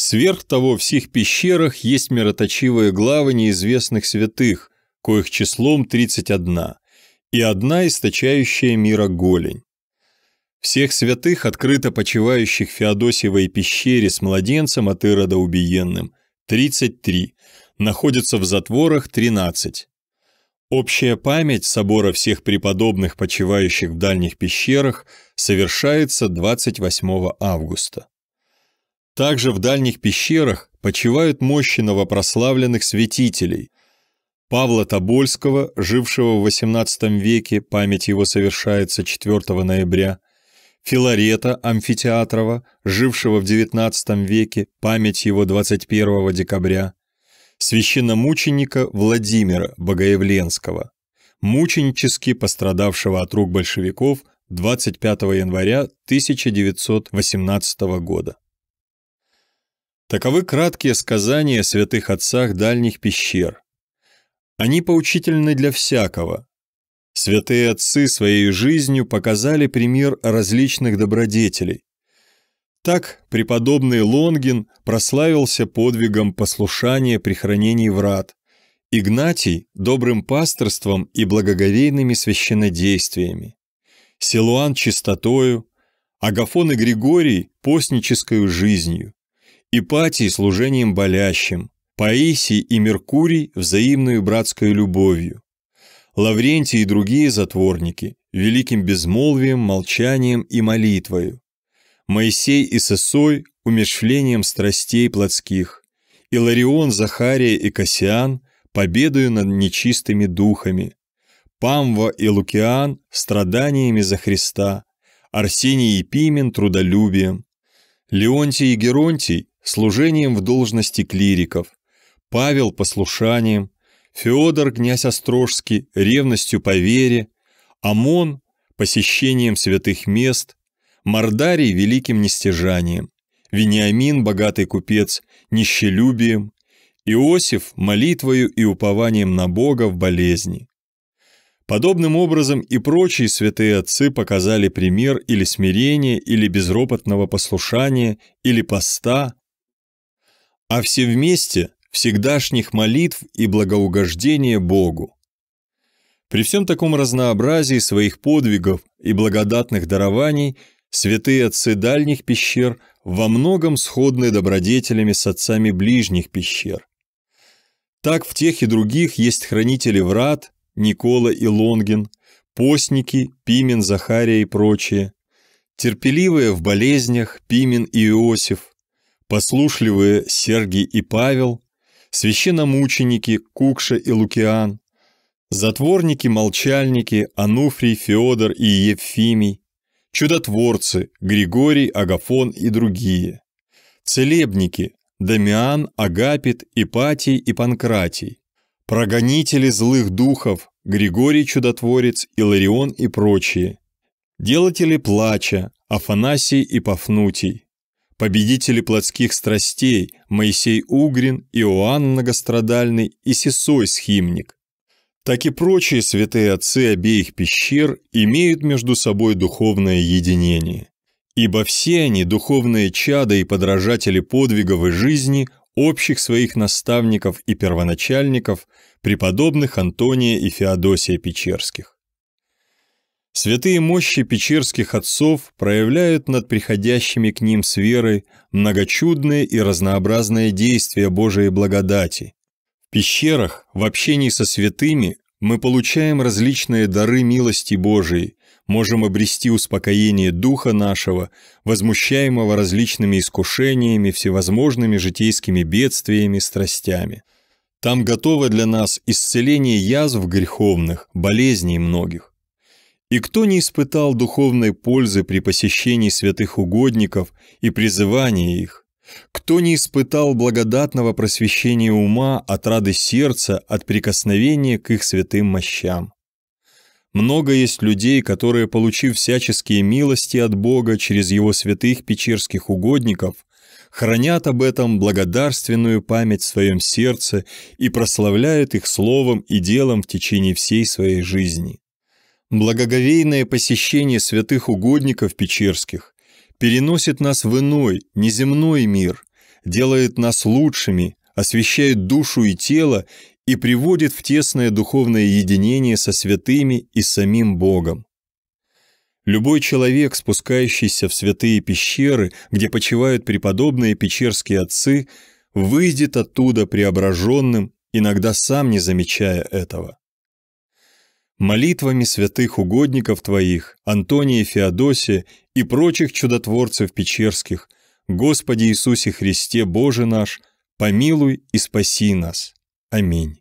Сверх того, в всех пещерах есть мироточивые главы неизвестных святых, коих числом 31, и одна источающая мира голень. Всех святых, открыто почивающих в Феодосиевой пещере с младенцем от Ирода убиенным, 33, находятся в затворах 13. Общая память собора всех преподобных, почивающих в дальних пещерах, совершается 28 августа. Также в дальних пещерах почивают мощи новопрославленных святителей. Павла Тобольского, жившего в XVIII веке, память его совершается 4 ноября, Филарета Амфитеатрова, жившего в XIX веке, память его 21 декабря, священномученика Владимира Богоявленского, мученически пострадавшего от рук большевиков 25 января 1918 года. Таковы краткие сказания о святых отцах дальних пещер. Они поучительны для всякого. Святые отцы своей жизнью показали пример различных добродетелей. Так преподобный Лонгин прославился подвигом послушания при хранении врат, Игнатий – добрым пасторством и благоговейными священнодействиями, Силуан – чистотою, Агафон и Григорий – постнической жизнью. Ипатий служением болящим, Паисий и Меркурий взаимную братской любовью, Лаврентий и другие затворники, великим безмолвием, молчанием и молитвою, Моисей и Сосой умершвлением страстей плотских, Иларион, Захария и Кассиан победою над нечистыми духами, Памва и Лукиан страданиями за Христа, Арсений и Пимен трудолюбием, Леонтий и Геронтий служением в должности клириков, Павел – послушанием, Федор князь Острожский, ревностью по вере, Амон – посещением святых мест, Мордарий – великим нестяжанием, Вениамин – богатый купец, нищелюбием, Иосиф – молитвою и упованием на Бога в болезни. Подобным образом и прочие святые отцы показали пример или смирения, или безропотного послушания, или поста, а все вместе всегдашних молитв и благоугождения Богу. При всем таком разнообразии своих подвигов и благодатных дарований святые отцы дальних пещер во многом сходны добродетелями с отцами ближних пещер. Так в тех и других есть хранители врат Никола и Лонгин, постники Пимен, Захария и прочие, терпеливые в болезнях Пимен и Иосиф, послушливые Сергий и Павел, священномученики Кукша и Лукиан, затворники-молчальники Ануфрий, Феодор и Евфимий, чудотворцы Григорий, Агафон и другие, целебники Дамиан, Агапит, Ипатий и Панкратий, прогонители злых духов Григорий Чудотворец, Иларион и прочие, делатели плача Афанасий и Пафнутий, Победители плотских страстей Моисей Угрин, Иоанн Многострадальный и Сесой Схимник, так и прочие святые отцы обеих пещер имеют между собой духовное единение. Ибо все они – духовные чада и подражатели подвигов и жизни общих своих наставников и первоначальников, преподобных Антония и Феодосия Печерских. Святые мощи печерских отцов проявляют над приходящими к ним с верой многочудные и разнообразные действия Божией благодати. В пещерах, в общении со святыми, мы получаем различные дары милости Божией, можем обрести успокоение духа нашего, возмущаемого различными искушениями, всевозможными житейскими бедствиями, страстями. Там готово для нас исцеление язв греховных, болезней многих. И кто не испытал духовной пользы при посещении святых угодников и призывании их? Кто не испытал благодатного просвещения ума, от рады сердца, от прикосновения к их святым мощам? Много есть людей, которые, получив всяческие милости от Бога через его святых печерских угодников, хранят об этом благодарственную память в своем сердце и прославляют их словом и делом в течение всей своей жизни. Благоговейное посещение святых угодников печерских переносит нас в иной, неземной мир, делает нас лучшими, освещает душу и тело и приводит в тесное духовное единение со святыми и самим Богом. Любой человек, спускающийся в святые пещеры, где почивают преподобные печерские отцы, выйдет оттуда преображенным, иногда сам не замечая этого молитвами святых угодников Твоих, Антония Феодосия и прочих чудотворцев печерских, Господи Иисусе Христе, Боже наш, помилуй и спаси нас. Аминь.